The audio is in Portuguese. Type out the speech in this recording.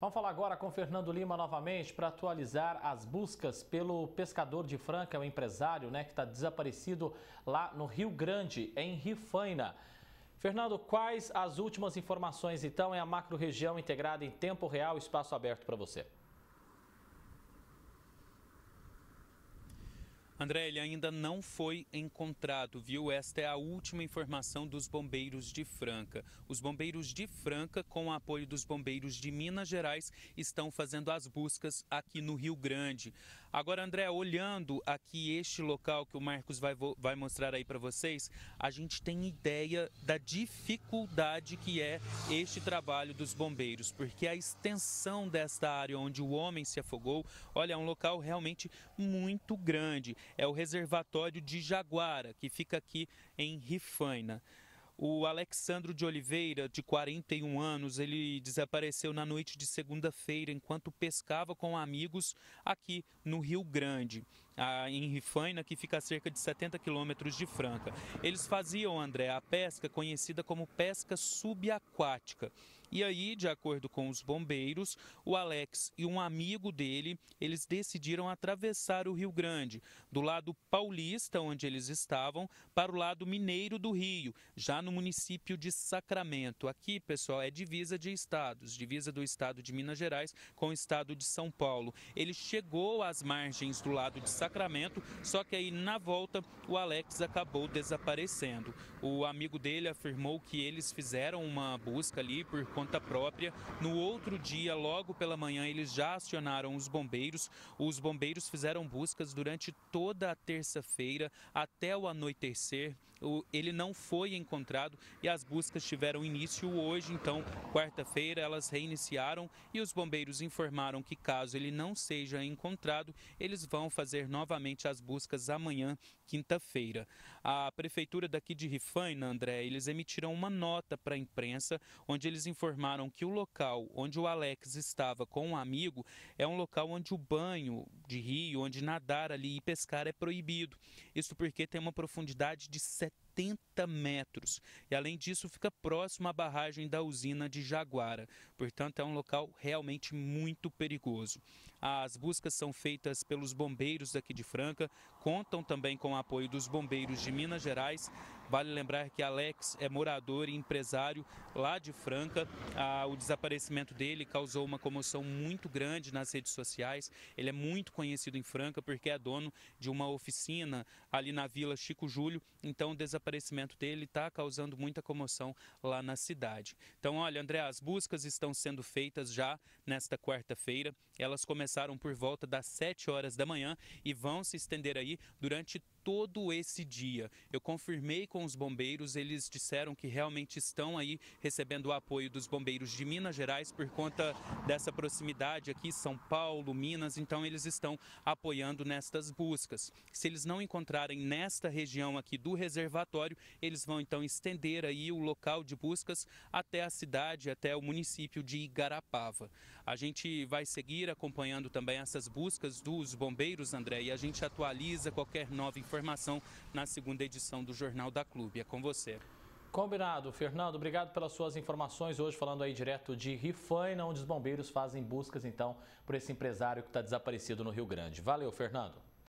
Vamos falar agora com Fernando Lima novamente para atualizar as buscas pelo pescador de Franca, o um empresário né, que está desaparecido lá no Rio Grande, em Rifaina. Fernando, quais as últimas informações então? É a macro região integrada em tempo real, espaço aberto para você. André, ele ainda não foi encontrado, viu? Esta é a última informação dos bombeiros de Franca. Os bombeiros de Franca, com o apoio dos bombeiros de Minas Gerais, estão fazendo as buscas aqui no Rio Grande. Agora, André, olhando aqui este local que o Marcos vai, vai mostrar aí para vocês, a gente tem ideia da dificuldade que é este trabalho dos bombeiros, porque a extensão desta área onde o homem se afogou, olha, é um local realmente muito grande. É o reservatório de Jaguara, que fica aqui em Rifaina. O Alexandro de Oliveira, de 41 anos, ele desapareceu na noite de segunda-feira enquanto pescava com amigos aqui no Rio Grande a, em Rifaina, que fica a cerca de 70 quilômetros de Franca. Eles faziam, André, a pesca conhecida como pesca subaquática. E aí, de acordo com os bombeiros, o Alex e um amigo dele, eles decidiram atravessar o Rio Grande, do lado paulista onde eles estavam, para o lado mineiro do Rio, já no município de Sacramento. Aqui, pessoal, é divisa de estados, divisa do estado de Minas Gerais com o estado de São Paulo. Ele chegou às margens do lado de Sacramento Sacramento, só que aí na volta o Alex acabou desaparecendo. O amigo dele afirmou que eles fizeram uma busca ali por conta própria. No outro dia, logo pela manhã, eles já acionaram os bombeiros. Os bombeiros fizeram buscas durante toda a terça-feira até o anoitecer. Ele não foi encontrado e as buscas tiveram início hoje, então, quarta-feira, elas reiniciaram e os bombeiros informaram que caso ele não seja encontrado, eles vão fazer novamente as buscas amanhã, quinta-feira. A prefeitura daqui de Rifé Faina, André, eles emitiram uma nota para a imprensa onde eles informaram que o local onde o Alex estava com um amigo é um local onde o banho de rio, onde nadar ali e pescar é proibido. Isso porque tem uma profundidade de 70 80 metros. E além disso, fica próximo à barragem da usina de Jaguara. Portanto, é um local realmente muito perigoso. As buscas são feitas pelos bombeiros daqui de Franca, contam também com o apoio dos bombeiros de Minas Gerais. Vale lembrar que Alex é morador e empresário lá de Franca. Ah, o desaparecimento dele causou uma comoção muito grande nas redes sociais. Ele é muito conhecido em Franca porque é dono de uma oficina ali na Vila Chico Júlio. Então, o desaparecimento desaparecimento dele está causando muita comoção lá na cidade. Então, olha, André, as buscas estão sendo feitas já nesta quarta-feira. Elas começaram por volta das 7 horas da manhã e vão se estender aí durante todo esse dia. Eu confirmei com os bombeiros, eles disseram que realmente estão aí recebendo o apoio dos bombeiros de Minas Gerais por conta dessa proximidade aqui, São Paulo, Minas, então eles estão apoiando nestas buscas. Se eles não encontrarem nesta região aqui do reservatório, eles vão então estender aí o local de buscas até a cidade, até o município de Igarapava. A gente vai seguir acompanhando também essas buscas dos bombeiros, André, e a gente atualiza qualquer nova informação informação na segunda edição do Jornal da Clube. É com você. Combinado. Fernando, obrigado pelas suas informações hoje, falando aí direto de Rifaina, né, onde os bombeiros fazem buscas, então, por esse empresário que está desaparecido no Rio Grande. Valeu, Fernando.